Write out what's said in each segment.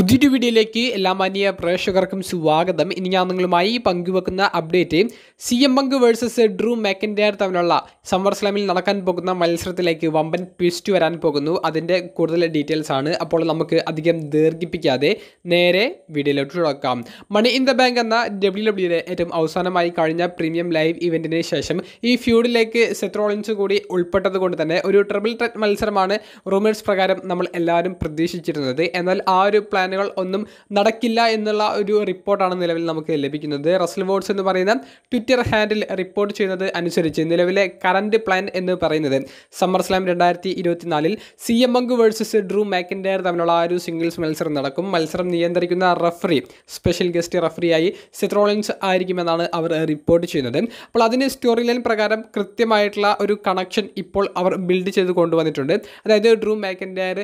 പുതിയൊരു വീഡിയോയിലേക്ക് എല്ലാ മാന്യ പ്രേക്ഷകർക്കും സ്വാഗതം ഇനി ഞാൻ നിങ്ങളുമായി പങ്കുവെക്കുന്ന update C M Punk versus Drew McIntyre തമ്മിലുള്ള സമ്മർ സ്ലാമിൽ നടക്കാൻ പോകുന്ന മത്സരത്തിലേക്ക് വമ്പൻ ട്വിസ്റ്റ് വരാൻ പോകുന്നു അതിൻ്റെ കൂടുതൽ ഡീറ്റെയിൽസ് ആണ് അപ്പോൾ നമുക്ക് അധികം ദീർഘിപ്പിക്കാതെ നേരെ വീഡിയോയിലോട്ട് തുടക്കാം മണി ഇൻ ദ ബാങ്ക് എന്ന ഡബ്ല്യു ഡബ്ല്യുയുടെ ഏറ്റവും അവസാനമായി കഴിഞ്ഞ പ്രീമിയം ലൈവ് ഇവൻറ്റിന് ശേഷം ഈ ഫ്യൂഡിലേക്ക് സെത്രോളിൻസ് കൂടി ഉൾപ്പെട്ടത് കൊണ്ട് തന്നെ ഒരു ട്രിപ്പിൾ ട്രെറ്റ് മത്സരമാണ് റൂമേഴ്സ് പ്രകാരം നമ്മൾ എല്ലാവരും പ്രതീക്ഷിച്ചിരുന്നത് എന്നാൽ ആ ഒരു പ്ലാൻ പ്ലാനുകൾ ഒന്നും നടക്കില്ല എന്നുള്ള ഒരു റിപ്പോർട്ടാണ് നിലവിൽ നമുക്ക് ലഭിക്കുന്നത് റസൽ വോട്ട്സ് എന്ന് പറയുന്ന ട്വിറ്റർ ഹാൻഡിൽ റിപ്പോർട്ട് ചെയ്യുന്നത് അനുസരിച്ച് നിലവിലെ കറൻറ്റ് പ്ലാൻ എന്ന് പറയുന്നത് സമ്മർ സ്ലാം രണ്ടായിരത്തി ഇരുപത്തിനാലിൽ C M Punk versus Drew McIntyre തമ്മിലുള്ള ആ ഒരു സിംഗിൾസ് മത്സരം നടക്കും മത്സരം നിയന്ത്രിക്കുന്ന റഫറി സ്പെഷ്യൽ ഗസ്റ്റ് റഫറിയായി സിത്രോളിൻസ് ആയിരിക്കുമെന്നാണ് അവർ റിപ്പോർട്ട് ചെയ്യുന്നത് അപ്പോൾ അതിന് സ്റ്റോറി ലൈൻ പ്രകാരം കൃത്യമായിട്ടുള്ള ഒരു കണക്ഷൻ ഇപ്പോൾ അവർ ബിൽഡ് ചെയ്ത് കൊണ്ടുവന്നിട്ടുണ്ട് അതായത് ഡ്രൂ മാക്കിൻഡയർ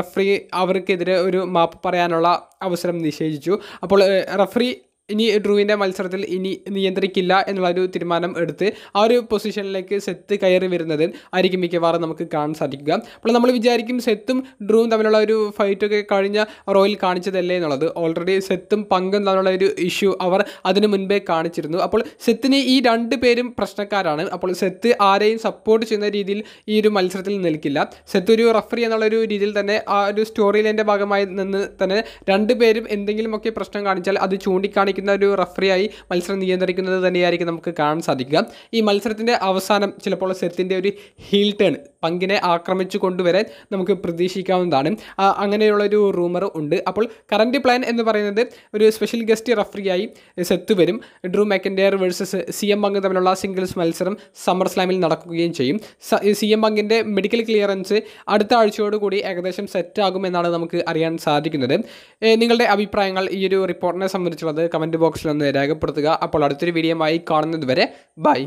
റഫറി അവർക്കെതിരെ ഒരു മാപ്പ് പറയാനുള്ള അവസരം നിഷേധിച്ചു അപ്പോൾ റഫറി ഇനി ഡ്രൂവിൻ്റെ മത്സരത്തിൽ ഇനി നിയന്ത്രിക്കില്ല എന്നുള്ളൊരു തീരുമാനം എടുത്ത് ആ ഒരു പൊസിഷനിലേക്ക് സെത്ത് കയറി വരുന്നത് ആയിരിക്കും മിക്കവാറും നമുക്ക് കാണാൻ സാധിക്കുക അപ്പോൾ നമ്മൾ വിചാരിക്കും സെത്തും ഡ്രൂവും തമ്മിലുള്ള ഒരു ഫൈറ്റൊക്കെ കഴിഞ്ഞ റോയിൽ കാണിച്ചതല്ലേ എന്നുള്ളത് ഓൾറെഡി സെത്തും പങ്കും തമ്മിലുള്ള ഒരു ഇഷ്യൂ അവർ അതിനു മുൻപേ കാണിച്ചിരുന്നു അപ്പോൾ സെത്തിന് ഈ രണ്ട് പേരും പ്രശ്നക്കാരാണ് അപ്പോൾ സെത്ത് ആരെയും സപ്പോർട്ട് ചെയ്യുന്ന രീതിയിൽ ഈ ഒരു മത്സരത്തിൽ നിൽക്കില്ല സെത്ത് ഒരു റഫറി എന്നുള്ളൊരു രീതിയിൽ തന്നെ ആ ഒരു സ്റ്റോറി ലൈൻ്റെ ഭാഗമായി നിന്ന് തന്നെ രണ്ടുപേരും എന്തെങ്കിലുമൊക്കെ പ്രശ്നം കാണിച്ചാൽ അത് ചൂണ്ടിക്കാണിക്കും കാണിക്കുന്ന ഒരു റഫറിയായി മത്സരം നിയന്ത്രിക്കുന്നത് തന്നെയായിരിക്കും നമുക്ക് കാണാൻ സാധിക്കുക ഈ മത്സരത്തിൻ്റെ അവസാനം ചിലപ്പോൾ സെത്തിൻ്റെ ഒരു ഹീൽ ടേൺ പങ്കിനെ ആക്രമിച്ചു കൊണ്ടുവരാൻ നമുക്ക് പ്രതീക്ഷിക്കാവുന്നതാണ് അങ്ങനെയുള്ളൊരു റൂമർ ഉണ്ട് അപ്പോൾ കറൻറ്റ് പ്ലാൻ എന്ന് പറയുന്നത് ഒരു സ്പെഷ്യൽ ഗസ്റ്റ് റഫറിയായി സെത്ത് വരും Drew McIntyre versus C M Punk തമ്മിലുള്ള സിംഗിൾസ് മത്സരം സമ്മർ സ്ലാമിൽ നടക്കുകയും ചെയ്യും സി എം പങ്കിൻ്റെ മെഡിക്കൽ ക്ലിയറൻസ് അടുത്ത ആഴ്ചയോടുകൂടി ഏകദേശം സെറ്റാകും എന്നാണ് നമുക്ക് അറിയാൻ സാധിക്കുന്നത് നിങ്ങളുടെ അഭിപ്രായങ്ങൾ ഈ ഒരു റിപ്പോർട്ടിനെ സംബന്ധിച്ചുള്ളത് കമൻറ്റ് ബോക്സിൽ ഒന്ന് രേഖപ്പെടുത്തുക അപ്പോൾ അടുത്തൊരു വീഡിയോ കാണുന്നത് വരെ ബൈ